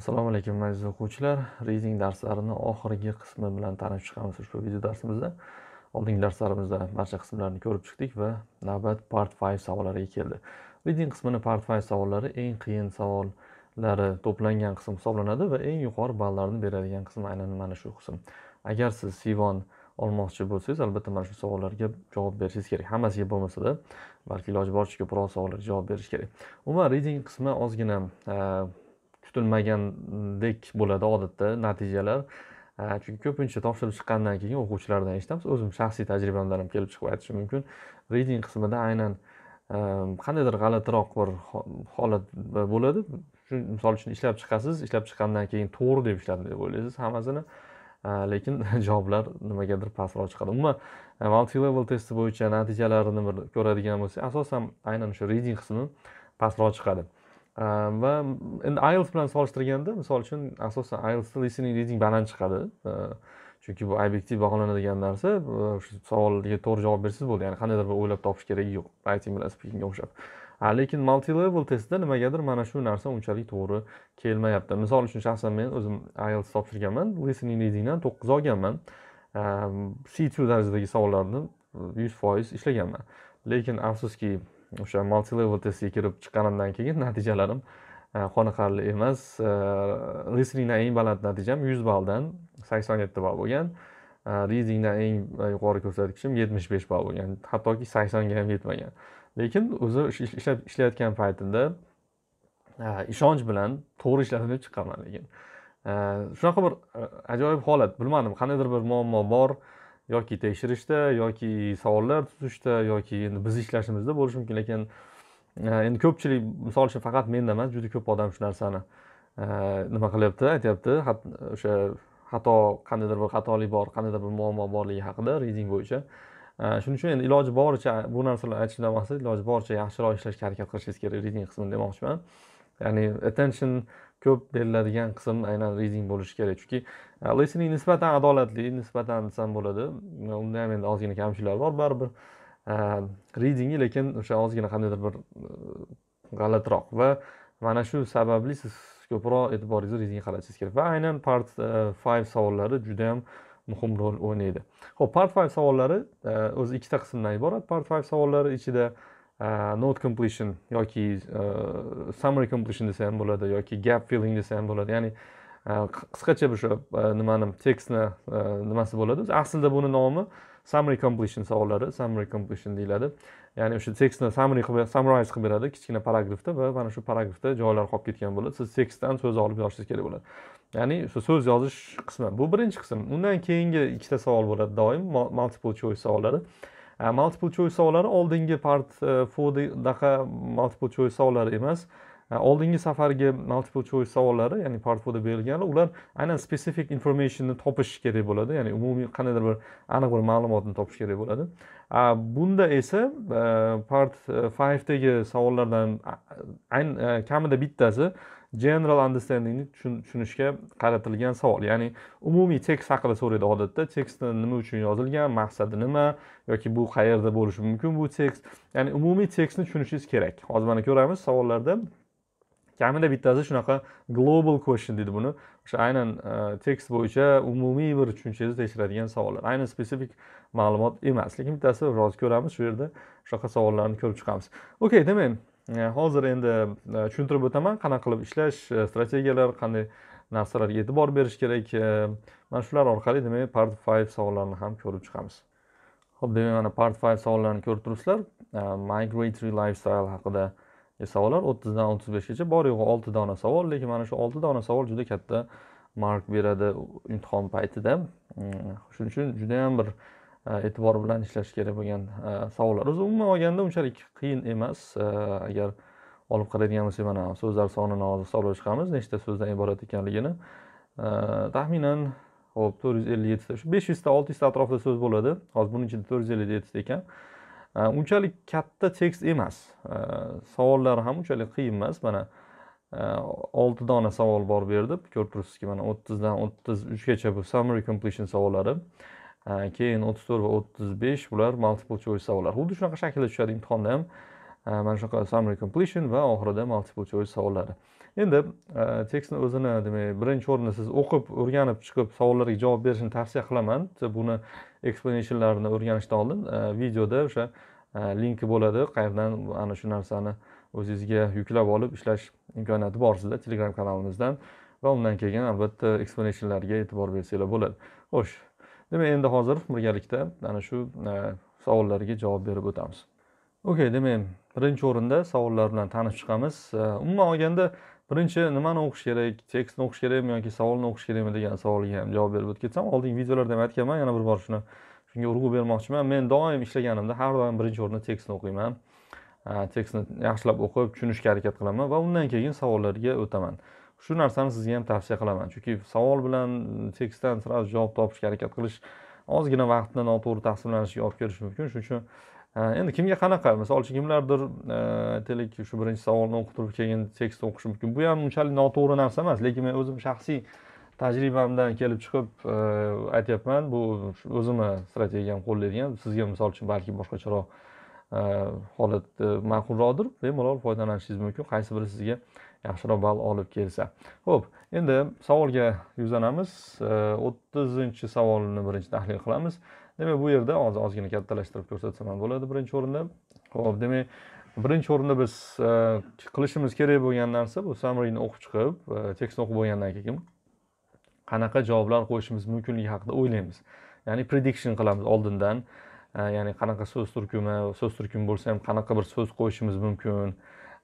assalomu alaykum aziz o'quvchilar reading darslarini oxirgi qismi bilan tanishib chiqamiz ushbu video darsimizda oldingi darslarimizda barcha qismlarni ko'rib chiqdik va navbat part 5 savollariga keldi reading qismini part 5 savollari eng qiyin savollari to'plangan qism hisoblanadi va eng yuqori ballarni beradigan qism aynan mana shu qism agar siz sivon olmoqchi bo'lsangiz albatta mana shu savollarga javob berishingiz kerak hammasiga bo'lmasada balki iloji boricha ko'proq savollarga javob berish kerak umuman reading qismi ozgina kutilmagandek bo'ladi odatda natijalar chunki ko'pincha topshirib chiqqandan keyin o'quvchilardan eshitamiz o'zim shaxsiy tajribamdan ham kelib chiqib aytishim mumkin reading qismida aynan ehm, qandaydir g'alatiroq bir holat bo'ladi misol uchun ishlab chiqasiz ishlab chiqqandan keyin to'g'ri deb ishladim deb o'ylaysiz hammasini lekin javoblar nimagadir pastroq chiqadi umuman e, multi level testi bo'yicha natijalarini ko'radigan bo'lsak asosan aynan o'sha reading qismi pastroq chiqadi va endi ielts bilan solishtirganda misol uchun asosan ielsda listening reading baland chiqadi chunki bu obyektiv baholanadigan narsa shu savolga to'g'ri javob bersangiz bo'ldi ya'ni qandaydir bir o'ylab topish keragi yo'q writing bilan speakingga o'xshab lekin multi level testda nimagadir mana shu narsa unchalik to'g'ri kelmayapti misol uchun shaxsan men o'zim ielts topshirganman listening readingdan to'qqiz olganman c2 darajadagi savollarni yuz foiz ishlaganman lekin afsuski o'sha level testga kirib chiqqanimdan keyin natijalarim e, qoniqarli emas e, listeningdan eng baland natijam yuz balldan sakson yetti ball bo'lgan e, readingdan eng yuqori ko'rsatkichim yetmish besh ball bo'lgan hattoki saksonga ham yetmagan lekin o'zi ishlab ishlayotgan paytimda ishonch bilan to'g'ri ishladim deb chiqqanman lekin shunaqa bir ajoyib holat bilmadim qandaydir bir muammo bor yoki tekshirishda yoki savollar tuzishda yoki endi biz ishlashimizda bo'lishi mumkin lekin e, endi ko'pchilik misol uchun faqat menda emas juda ko'p odam shu narsani e, nima qilyapti aytyapti o'sha xato qandaydir bir xatolik bor qandaydir bir muammo borligi haqida reyding bo'yicha e, shuning uchun endi iloji boricha bu narsalarni aytishdan maqsad iloji boricha yaxshiroq ishlashga harakat qilishingiz kerak reyding qismini demoqchiman ya'ni attention ko'p beriladigan qism aynan rezing bo'lishi kerak chunki e, listening nisbatan adolatli nisbatan desam bo'ladi e, unda ham endi ozgina kamchiliklar bor baribir reading e, lekin o'sha ozgina qandaydir bir g'alatiroq va mana shu sababli siz ko'proq e'tiboringizni readingga qaratishingiz kerak va aynan part five savollari juda yam muhim rol o'ynaydi ho'p part five savollari o'zi ikkita qismdan iborat part five savollari ichida Uh, node completion yoki uh, summary completion desa ham bo'ladi yoki gap filling desa ham bo'ladi ya'ni uh, qisqacha o'sha nimani tekstni nimasi bo'ladi aslida buni nomi summary completion savollari summary completion deyiladi ya'ni o'sha tekstni summary qilib summarize qilib beradi kichkina paragrafda va mana shu paragrafda joylar qolib ketgan bo'ladi siz tekstdan so'z olib yozishingiz kerak bo'ladi ya'ni o'sha so'z yozish qismi bu birinchi qism undan keyingi ikkita savol bo'ladi doim multiple choice savollari E, multiple choice savollari oldingi part e, daqa multiple choice savollari emas e, oldingi safargi multiple choice savollari ya'ni part fourda berilganlar ular aynan specific informationni topish kerak bo'ladi ya'ni umumiy qandaydir bir aniq bir ma'lumotni topish kerak bo'ladi bunda esa part fivedagi savollardan kamida bittasi general understandingni tushunishga qaratilgan savol ya'ni umumiy tekst haqida so'raydi odatda tekstni nima uchun yozilgan maqsadi nima yoki bu qayerda bo'lishi mumkin bu tekst ya'ni umumiy tekstni tushunishingiz kerak hozir mana ko'ramiz savollarda kamida bittasi shunaqa global question deydi buni o'sha aynan e, tekst bo'yicha umumiy bir tushunchangizni tekshiradigan savollar aynan spesifik ma'lumot emas lekin bittasi hozir ko'ramiz shu yerda shunaqa savollarni ko'rib chiqamiz okey demak E, hozir endi e, tushuntirib o'taman qanaqa qilib ishlash e, strategiyalar qanday narsalarga e'tibor berish kerak mana shular orqali demak part five savollarini ham ko'rib chiqamiz ho'p demak mana part five savollarini ko'rib turibsizlar migratory lifestyle haqida savollar o'ttizdan o'ttiz beshgacha bor yo'g'i olti dona savol lekin mana shu olti dona savol juda katta mark beradi imtihon paytida mm, shuning uchun judayam bir E, e'tibor bilan ishlash kerak bo'lgan e, savollar o'zi umuman olganda unchalik qiyin emas e, agar olib qaraydigan bo'lsak mana so'zlar sonini hozir hisoblab chiqamiz nechta so'zdan iborat ekanligini taxminan ho'p to'rt yuz ellik yettita shu besh yuzta olti yuzta atrofida so'z bo'ladi hozir buning ichida to'rt yuz ellik yettita ekan unchalik katta tekst emas savollar ham unchalik qiyin emas mana olti dona savol bor bu yerda ko'rib turibsizki mana o'ttizdan o'ttiz uchgacha bu summary completion savollari keyin o'ttiz to'rt va o'ttiz besh bular multiple choice savollar xuddi shunaqa shaklda tushadi imtihonda ham mana shunaqa summary completion va oxirida multiple choice savollari endi tekstni o'zini demak birinchi o'rinda siz o'qib o'rganib chiqib savollarga javob berishni tavsiya qilaman buni explanationlarini o'rganishdan oldin videoda o'sha linki bo'ladi qayerdan ana shu narsani o'zingizga yuklab olib ishlash imkoniyati bor sizda telegram kanalimizdan va undan keyin albatta explanationlarga e'tibor bersanglar bo'ladi xo'sh demak endi hozir birgalikda ana shu e, savollarga javob berib o'tamiz okey demak birinchi o'rinda savollar bilan tanishib chiqamiz e, umuman olganda birinchi nimani o'qish kerak tekstni o'qish kerakmi yoki savolni o'qish kerakmi degan savolga ham javob berib o'tib ketsam oldingi videolarda ham aytganman yana bir bor shuni shunga urg'u bermoqchiman men doim ishlaganimda har doim birinchi o'rinda tekstni o'qiyman e, tekstni yaxshilab o'qib tushunishga harakat qilaman va undan keyin savollarga o'taman shu narsani sizga ham tavsiya qilaman chunki savol bilan tekstdan сразу javob topishga harakat qilish ozgina vaqtni noto'g'ri taqsimlanishiga olib kelishi mumkin shuning uchun e, endi kimga qanaqa misol uchun kimlardir e, aytaylik shu birinchi savolni turib keyin tekst o'qishi mumkin bu ham unchalik noto'g'ri narsa emas lekin men o'zim shaxsiy tajribamdan kelib chiqib e, aytyapman bu o'zimni strategiyam qo'llaydigan sizga misol uchun balki boshqacharoq holat ma'qulroqdir bemalol foydalanishingiz mumkin qaysi biri sizga yaxshiroq ball olib kelsa ho'p endi savolga yuzlanamiz o'ttizinchi savolni birinchi tahlil qilamiz demak bu yerda hozir ozgina kattalashtirib ko'rsatsam ham bo'ladi birinchi o'rinda ho'p demak birinchi o'rinda biz e, qilishimiz kerak bo'lgan narsa bu samrini o'qib chiqib e, tekstni o'qib bo'lgandan keyin qanaqa javoblar qo'yishimiz mumkinligi haqida o'ylaymiz ya'ni prediction qilamiz oldindan e, ya'ni qanaqa so'z turkumi so'z turkumi bo'lsa ham qanaqa bir so'z qo'yishimiz mumkin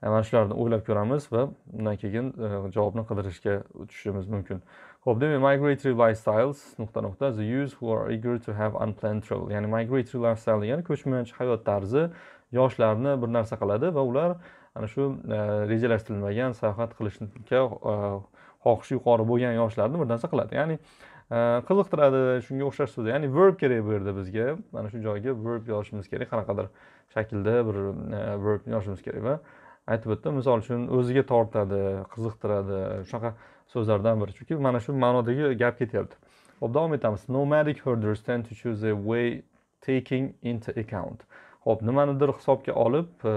mana shularni o'ylab ko'ramiz va undan keyin e, javobni qidirishga tushishimiz mumkin ho'p demak migratory lifestyles nuqta nuqta the youth who are eager to have unplanned travel ya'ni migratory lifestyle degani ko'chmanchi hayot tarzi yoshlarni bir narsa qiladi va ular ana shu e, rejalashtirilmagan sayohat qilishga e, xohishi yuqori bo'lgan yoshlarni bir narsa qiladi ya'ni qiziqtiradi shunga o'xshash so'z ya'ni verb kerak bu yerda bizga mana shu joyga verb yozishimiz kerak qanaqadir shaklda bir verb yozishimiz kerak va aytib o'tdim misol uchun o'ziga tortadi qiziqtiradi shunaqa so'zlardan biri chunki mana shu ma'nodagi gap ketyapti ho'p davom etamiz nomadic herders tend to choose a way taking into account ho'p nimanidir hisobga olib e,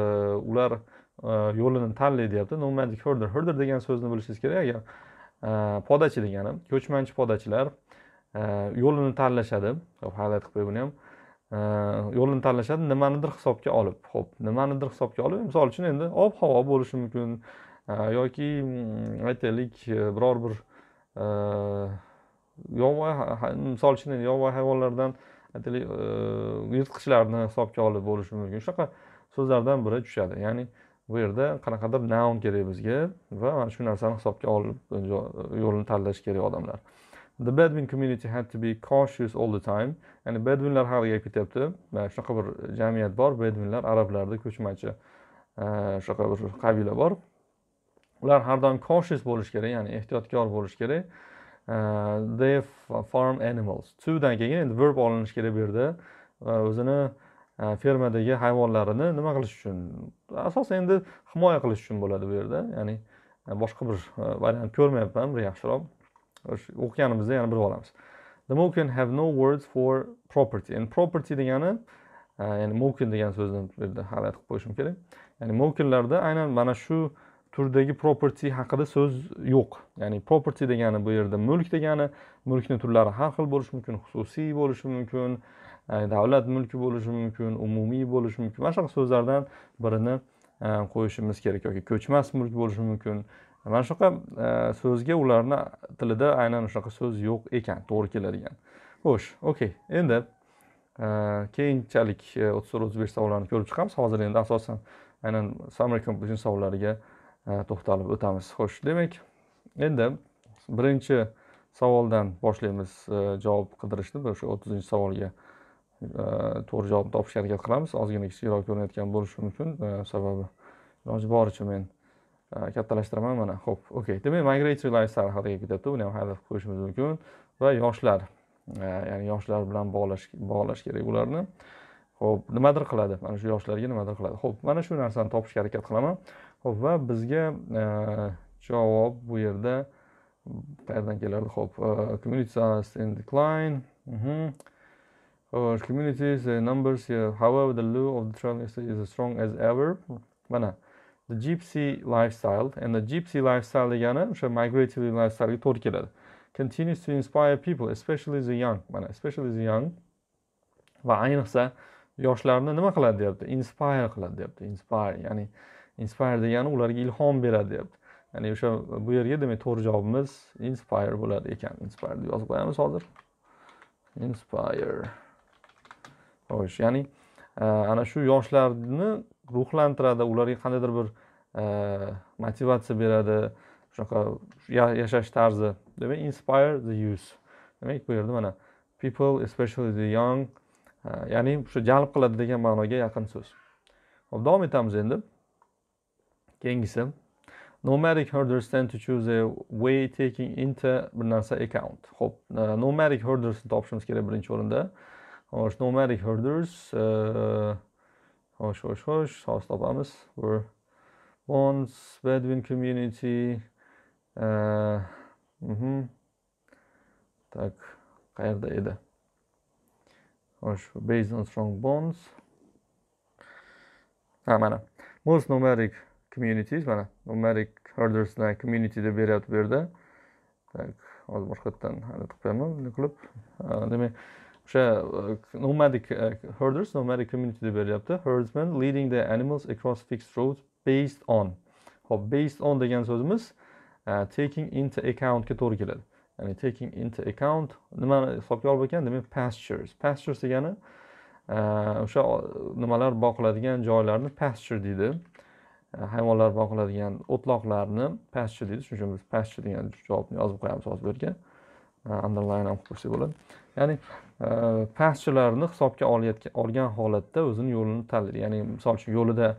ular e, yo'lini tanlaydi deyapti nomadic herder herder degan so'zni bilishingiz kerak agar e, podachi degani ko'chmanchi podachilar yo'lini tanlashadi highlight qilib qo'y buni ham yo'lini tanlashadi nimanidir hisobga olib ho'p nimanidir hisobga olib misol uchun endi ob havo bo'lishi mumkin yoki mm, aytaylik e, biror bir e, yovvoyi misol uchun endi yovvoyi hayvonlardan aytaylik e, yirtqichlarni hisobga olib bo'lishi mumkin shunaqa so'zlardan biri tushadi ya'ni bu yerda qanaqadir naun kerak bizga va mana shu narsani hisobga olib yo'lini tanlash kerak odamlar the Bedouin community had to be cautious all the time ya'ni bedvinlar haliga ketyapti mana shunaqa bir jamiyat bor bedvinlar arablarni ko'chmachi e, shunaqa bir qabila bor ular har doim cautious bo'lishi kerak ya'ni ehtiyotkor bo'lishi kerak e, they farm animals dan keyin endi verb olinishi kerak bu yerda o'zini e, fermadagi hayvonlarini nima qilish uchun asosan endi himoya qilish uchun bo'ladi bu yerda ya'ni boshqa bir variant ko'rmayapman bir yaxshiroq o'qiganimizda yana bilib olamiz the mokin have no words for property and property degani e, ya'ni mokin degan so'zni bu yerda halat qilib qo'yishim kerak ya'ni mokinlarda aynan mana shu turdagi property haqida so'z yo'q ya'ni property degani bu yerda mulk degani mulkni turlari har xil bo'lishi mumkin xususiy bo'lishi mumkin e, davlat mulki bo'lishi mumkin umumiy bo'lishi mumkin mana shunaqa so'zlardan birini e, qo'yishimiz kerak yoki ko'chmas mulk bo'lishi mumkin mana shunaqa e, so'zga ularni tilida aynan o'shanaqa so'z yo'q ekan to'g'ri keladigan xo'sh okey endi e, keyinchalik o'ttiz e, to'rt o'ttiz besh savollarni ko'rib chiqamiz hozir endi asosan aynan summary completion savollariga to'xtalib o'tamiz xo'sh demak endi birinchi savoldan boshlaymiz javob qidirishni o'sha o'ttizinchi savolga to'g'ri javobni topishga harakat qilamiz ozgina kichikroq ko'rinayotgan bo'lishi mumkin sababi iloji boricha men kattalashtiraman mana ho'p okey demak migratory lifestyle haqida ketyapti buni ham highlight qilib qo'yishimiz mumkin va yoshlar ya'ni yoshlar bilan bog'lash bog'lash kerak ularni ho'p nimadir qiladi mana shu yoshlarga nimadir qiladi ho'p mana shu narsani topishga harakat qilaman ho'p va bizga javob bu yerda qayerdan kelardi ho'p community in decline mhm. äh, communities äh, numbers however the low of the trial is as strong as ever mana the gypsy lifestyle and the gypsy lifestyle degani o'sha migratory lifestylega to'g'ri keladi continues to inspire people especially the young mana especially the young va ayniqsa yoshlarni nima qiladi deyapti inspire qiladi deyapti inspire ya'ni inspire degani ularga ilhom beradi deyapti ya'ni o'sha bu yerga demak to'g'ri javobimiz inspire bo'ladi ekan inspire deb yozib qo'yamiz hozir inspire xo'sh ya'ni ana shu yoshlarni ruhlantiradi ularga qandaydir bir e, motivatsiya beradi shunaqa yashash tarzi demak inspire the youth demak bu yerda mana people especially the young e, ya'ni o'sha jalb qiladi degan ma'noga yaqin so'z ho'p davom etamiz endi keyingisi nomadic herders tend to choose a way taking into bir narsa account ho'p e, nomadic herdersni topishimiz kerak birinchi o'rinda nomadic herders uh, Xo'sh, xo'sh, xo'sh, soz topamiz. Were once Bedouin community uh, mhm. Так, qayerda edi? Xo'sh, based on strong bonds. Ha, mana. Most numeric communities mana numeric herders like community deb beryapti bu yerda. Tak, hozir boshqa yerdan hali qilib qo'yaman, bunday qilib. Demak, o'sha e, nomadic e, herders nomadic community deb beryapti herdsmen leading the animals across fixed roads based on hop based on degan so'zimiz e, taking into accountga to'g'ri keladi ya'ni taking into account nimani hisobga olib ekan demak pastures pastures degani o'sha nimalar boqiladigan joylarni pasture deydi hayvonlar boqiladigan o'tloqlarni pasture deydi shuning uchun biz pasture degan javobni yozib qo'yamiz hozir bu yerga Uh, underline olib qo'ysak bo'ladi ya'ni uh, pastchilarni hisobga olgan holatda o'zini yo'lini tanlaydi ya'ni misol uchun yo'lida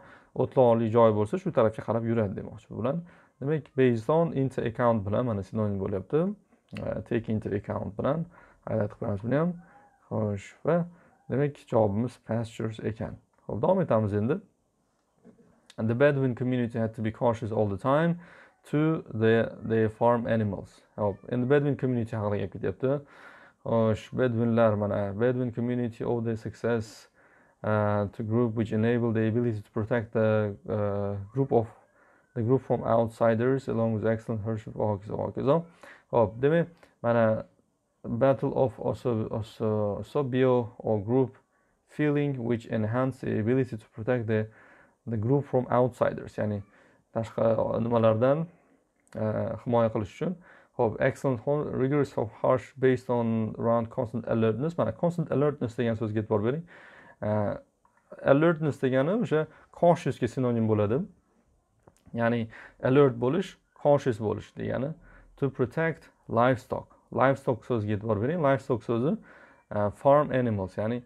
o'tloqli joy bo'lsa shu tarafga qarab yuradi demoqchi bular demak based on into account bilan mana sinonim bo'lyapti uh, take into account bilan aylatib qo'yamiz buni ham xo'sh va demak javobimiz pastures ekan ho'p davom etamiz endi the bedouin community had to be cautious all the time to the, the farm animals help in the Bedouin community how haqida gap ketyapti shu bedvinlar mana Bedouin community of the success uh, to group which enable the ability to protect the uh, group of the group from outsiders along with excellent herdship va hokazo hokazo oh, demak mana battle of osobio or group feeling which enhance the ability to protect the the group from outsiders ya'ni tashqi e, nimalardan e, himoya qilish uchun ho'p excellent home rigorous of harsh based on round constant alertness mana constant alertness degan so'zga e'tibor bering e, alertness degani o'sha consciousga sinonim bo'ladi ya'ni alert bo'lish conscious bo'lish degani to protect livestock livestock so'ziga e'tibor bering livestock so'zi farm animals ya'ni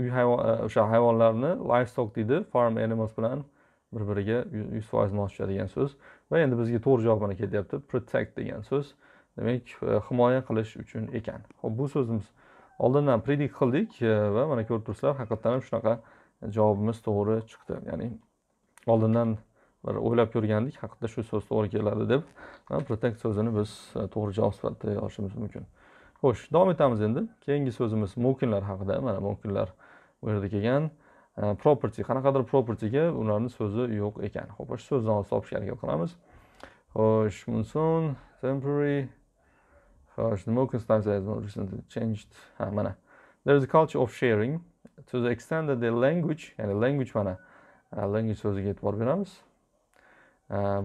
uy hayvon o'sha hayvonlarni livestock deydi farm animals bilan bir biriga yuz foiz mos tushadigan so'z va endi bizga to'g'ri javob mana kelyapti protect degan so'z demak e, himoya qilish uchun ekan ho'p bu so'zimiz oldindan predik qildik e, va mana ko'rib turibsizlar haqiqatdan ham shunaqa javobimiz to'g'ri chiqdi ya'ni oldindan bir o'ylab ko'rgandik haqiqatda shu so'z to'g'ri keladi deb protect so'zini biz e, to'g'ri javob sifatida yozishimiz mumkin xo'sh davom etamiz endi keyingi so'zimiz mo'kinlar haqida mana mo'kinlar bu yerda kelgan Э, property qanaqadir propertyga ularni so'zi yo'q ekan ho'p shu so'zdan olib topishga harakat qilamiz xo'sh bundan so'ng temporary xo'sh nima o'qiz recently changed ha mana there is a culture of sharing to the extent that the language ya'ni language mana language so'ziga e'tibor beramiz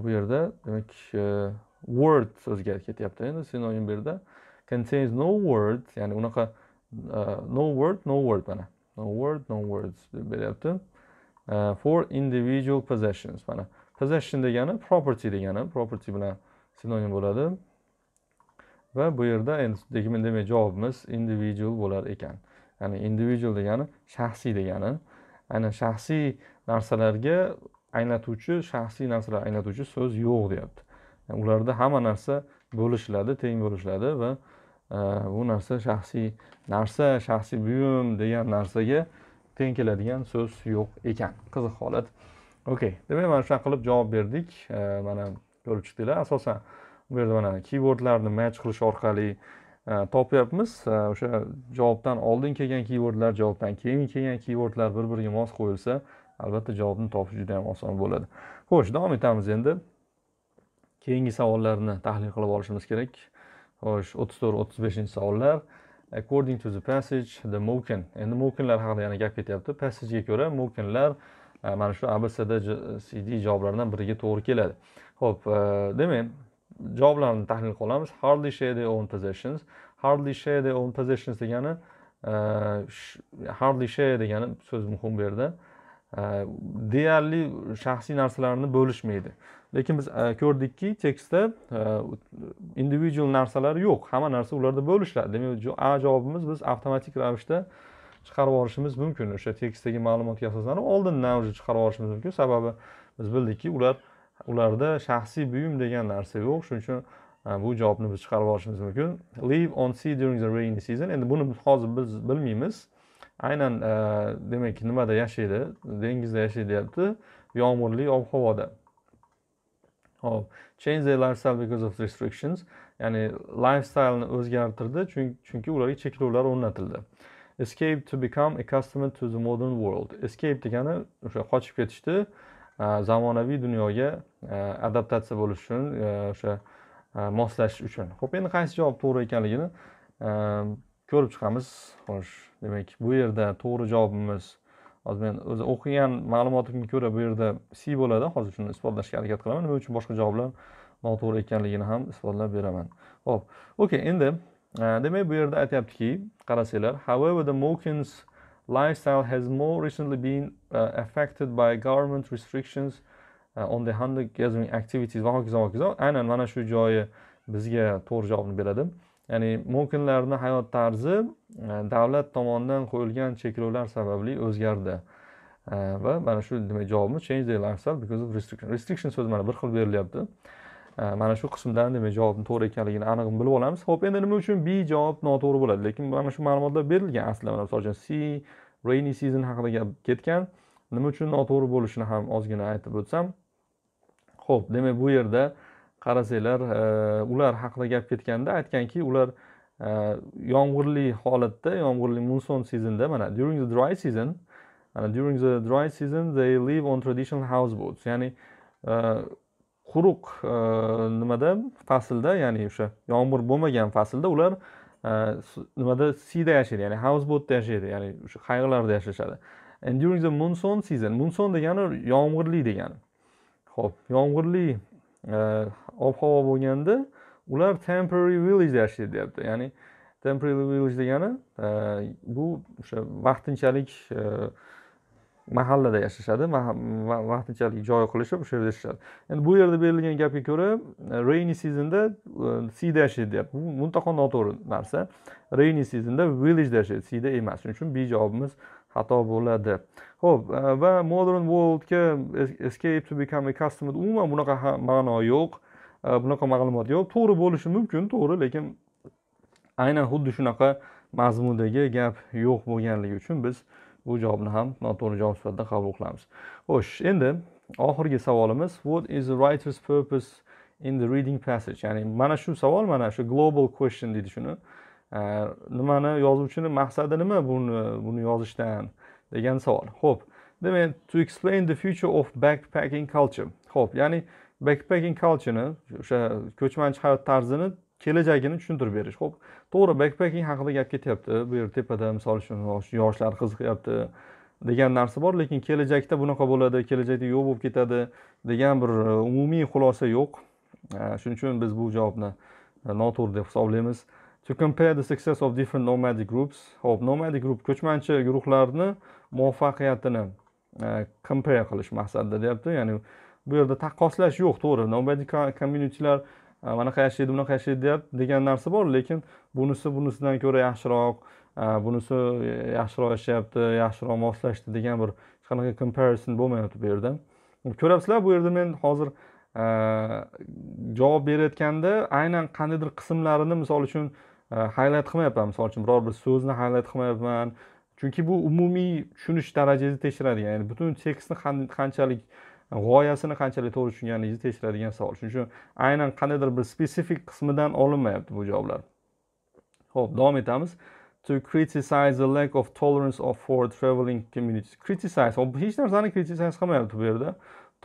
bu yerda demak e, word so'ziga ketyapti endi sinonim bu yerda contains no word ya'ni unaqa e, no word no word mana no word no words deb beryapti uh, for individual possessions mana possession degani property degani property bilan sinonim bo'ladi va bu yerda endi demak javobimiz individual bo'lar ekan ya'ni individual degani shaxsiy degani ana shaxsiy narsalarga anglatuvchi shaxsiy narsalarga anglatuvchi so'z yo'q deyapti ularda hamma narsa bo'lishiladi teng bo'lishiladi va Э, bu narsa shaxsiy narsa shaxsiy buyum degan narsaga teng keladigan so'z yo'q ekan qiziq holat okey demak mana shunaqa qilib javob berdik mana ko'rib chiqdinglar asosan bu yerda mana keywordlarni match qilish orqali e, topyapmiz o'sha javobdan oldin kelgan keywordlar javobdan keyin kelgan keywordlar bir biriga mos qo'yilsa albatta javobni topish juda ham oson bo'ladi xo'sh davom etamiz endi keyingi savollarni tahlil qilib olishimiz kerak xo'sh o'ttiz to'rt o'ttiz beshinchi savollar according to the passage the mumkin endi mumkinlar haqida yana gap ketyapti passagega ko'ra mumkinlar e, mana shu abcd cd javoblaridan biriga to'g'ri keladi ho'p e, demak javoblarni tahlil qilamiz hardly share their own possessions hardly share their own possessions degani e, hardly share degani so'z muhim bu yerda deyarli shaxsiy narsalarni bo'lishmaydi lekin biz e, ko'rdikki tekstda e, individual narsalar yo'q hamma narsa ularda bo'lishadi demak a javobimiz biz avtomatik ravishda chiqarib yuborishimiz mumkin o'sha tekstdagi ma'lumotga asoslanib oldindan уже chiqarib yuborishimiz mumkin sababi biz bildikki ular ularda shaxsiy buyum degan narsa yo'q shuning uchun e, bu javobni biz chiqarib yuborishimiz mumkin live on sea during the rainy season endi buni hozir biz bilmaymiz aynan e, demak nimada yashaydi dengizda yashaydi deyapti yomg'irli ob havoda hop change their lifestyle because of restrictions ya'ni lifestyleni o'zgartirdi chunki ularga cheklovlar o'rnatildi escape to become accustomed to the modern world escape degani o'sha qochib ketishdi e, zamonaviy dunyoga e, adaptatsiya bo'lish uchun o'sha moslashish uchun ho'p endi qaysi javob to'g'ri ekanligini ko'rib chiqamiz xo'sh demak bu yerda to'g'ri javobimiz hozir men o'zi o'qigan ma'lumotimga ko'ra bu yerda c bo'ladi hozir shuni isbotlashga harakat qilaman nima uchun boshqa javoblar noto'g'ri ekanligini ham isbotlab beraman ho'p okey endi e, demak bu yerda aytyaptiki qarasanglar however the mokins lifestyle has more recently been uh, affected by government restrictions uh, on the hunter gathering activities va hokazo hokazo aynan mana shu joyi bizga to'g'ri javobni beradi ya'ni mo'kinlarni hayot tarzi e, davlat tomonidan qo'yilgan cheklovlar sababli o'zgardi e, va mana shu demak javobimiz change the lifestyle because of restriction restriction so'zi mana bir xil berilyapti e, mana shu qismdan demak javobni to'g'ri ekanligini aniq bilib olamiz ho'p endi nima uchun b javob noto'g'ri bo'ladi lekin mana shu ma'lumotlar berilgan aslida mana misol uchun c rainy season haqida gap ketgan nima uchun noto'g'ri bo'lishini ham ozgina aytib o'tsam ho'p demak bu yerda qarasanglar e, ular haqida gap ketganda aytganki ular e, yomg'irli holatda yomg'irli monson seasonda mana during the dry season mana during the dry season they live on traditional houseboats ya'ni e, quruq nimada faslda ya'ni o'sha yomg'ir bo'lmagan faslda ular nimada sida yashaydi ya'ni houseboatda yashaydi ya'ni o'sha qayiqlarda yashashadi and during the monsoon season monsoon degani yomg'irli degani ho'p yomg'irli ob havo bo'lganda ular temporary village yashaydi deyapti ya'ni temporary village degani e, bu o'sha vaqtinchalik e, mahallada yashashadi vaqtinchalik joy qilishib o'sha yerda yashashadi endi bu yerda berilgan gapga ko'ra e, rainy seasonda siyda yashaydi deyapti bu mutlaqo noto'g'ri narsa rainy seasonda villageda yashaydi siyda emas shuning uchun b javobimiz xato bo'ladi ho'p e, va modern worldga escape to become a customer umuman bunaqa ma'no yo'q e, bunaqa ma'lumot yo'q to'g'ri bo'lishi mumkin to'g'ri lekin aynan xuddi shunaqa mazmundagi gap yo'q bo'lganligi uchun biz bu javobni ham noto'g'ri javob sifatida qabul qilamiz xo'sh endi oxirgi savolimiz what is the writer's purpose in the reading passage ya'ni mana shu savol mana shu global question deydi shuni e, nimani yozuvchini maqsadi nima buni buni yozishdan degan savol ho'p demak to explain the future of backpacking culture ho'p ya'ni backpacking cultureni o'sha ko'chmanchi hayot tarzini kelajagini tushuntirib berish ho'p to'g'ri backpacking haqida gap ketyapti bu yer tepada misol uchun yoshlar qiziqyapti degan narsa bor lekin kelajakda bunaqa bo'ladi kelajakda yo'q bo'lib ketadi degan bir umumiy xulosa yo'q shuning uchun biz bu javobni e, noto'g'ri deb hisoblaymiz To compare the success of different nomadic groups. Hop, nomadic group ko'chmanchi guruhlarni muvaffaqiyatini e, compare qilish maqsadida deyapti. Ya'ni bu yerda taqqoslash yo'q, to'g'ri. Nomadic communitylar e, manaqa yashaydi, bunaqa yashaydi deyapti degan narsa bor, lekin bunisi bunisidan ko'ra yaxshiroq, e, bunisi yaxshiroq yashayapti, yaxshiroq moslashdi degan bir hech qanaqa comparison bo'lmayapti bu yerda. Ko'rapsizlar, bu yerda men hozir javob berayotganda aynan qandaydir qismlarini misol uchun highlight qilmayapman misol uchun biror bir so'zni highlight qilmayapman chunki bu umumiy tushunish darajangizni tekshiradi ya'ni butun tekstni qanchalik g'oyasini qanchalik to'g'ri tushunganingizni tekshiradigan savol shuning uchun aynan qandaydir bir spesifik qismidan olinmayapti bu javoblar ho'p davom etamiz to criticize the lack of tolerance of for traveling communities criticize hech narsani criticize qilmayapti bu yerda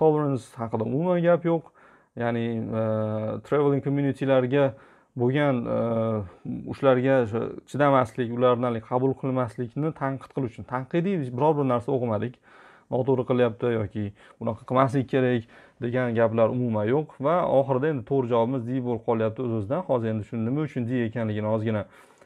tolerance haqida umuman gap yo'q ya'ni uh, traveling communitylarga uh, bo'lgan ishlarga e, o'sha chidamaslik haligi qabul qilmaslikni tanqid qiluvchi tanqidiy biror bir narsa o'qimadik noto'g'ri qilyapti yoki bunaqa qilmaslik kerak degan gaplar umuman yo'q va oxirida endi to'g'ri javobimiz di bo'lib qolyapti o'z o'zidan hozir endi shuni nima uchun di ekanligini ozgina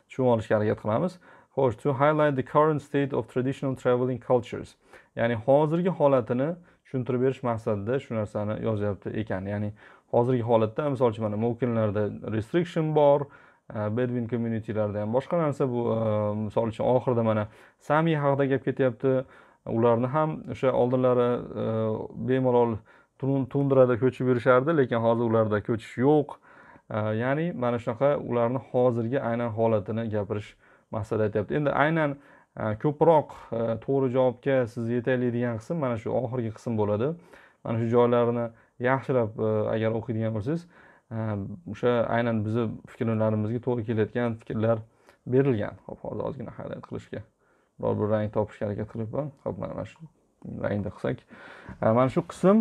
tushunib olishga harakat qilamiz xo'sh to highlight the current state of traditional traveling cultures ya'ni hozirgi holatini tushuntirib berish maqsadida shu narsani yozyapti ekan ya'ni hozirgi holatda misol uchun mana mokinlarda restriction bor e, bedvin communitylarda ham boshqa narsa bu e, misol uchun oxirida mana sami haqida gap ketyapti ularni ham o'sha oldinlari e, bemalol tundrada ko'chib yurishardi lekin hozir ularda ko'chish yo'q ya'ni mana shunaqa ularni hozirgi aynan holatini gapirish maqsadida aytyapti endi aynan ko'proq to'g'ri javobga siz yetaylik degan qism mana shu oxirgi qism bo'ladi mana shu joylarni yaxshilab e, agar o'qiydigan bo'lsangiz e, o'sha aynan bizni fikrlarimizga to'g'ri kelayotgan fikrlar berilgan hop hozir ozgina highlight qilishga biror bir rang topishga harakat qilyapman hop mana shu rangda qilsak e, mana shu qism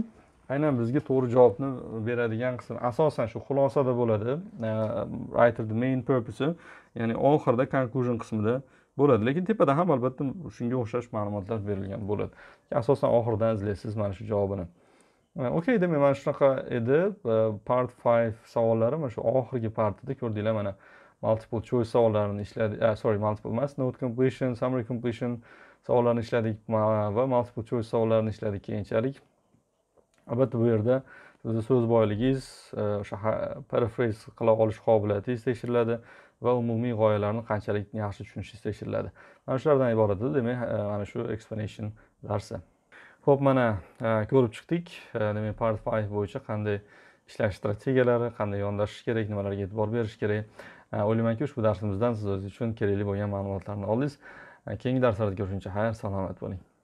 aynan bizga to'g'ri javobni beradigan qism asosan shu xulosada bo'ladi writerni main purpose ya'ni oxirida conclusion qismida bo'ladi lekin tepada ham albatta shunga o'xshash ma'lumotlar berilgan bo'ladi asosan oxiridan izlaysiz mana shu javobini E, okey demak mana shunaqa edi e, part five savollari mana shu oxirgi partida ko'rdinglar mana multiple choice savollarini ishladik e, sorry multiple emas note completion summary completion savollarini ishladik va multiple choice savollarini ishladik keyinchalik albatta bu yerda sizni so'z boyligingiz o'sha parafrez qila olish qobiliyatingiz tekshiriladi va umumiy g'oyalarni qanchalik yaxshi tushunishingiz tekshiriladi mana shulardan iborat edi demak mana shu explanation darsi ho'p mana e, ko'rib chiqdik e, demak part five bo'yicha qanday ishlash strategiyalari qanday yondashish kerak nimalarga e'tibor berish kerak e, o'ylaymanki ushbu darsimizdan siz o'zingiz uchun kerakli bo'lgan ma'lumotlarni oldingiz keyingi darslarda ko'rishuncha xayr salomat bo'ling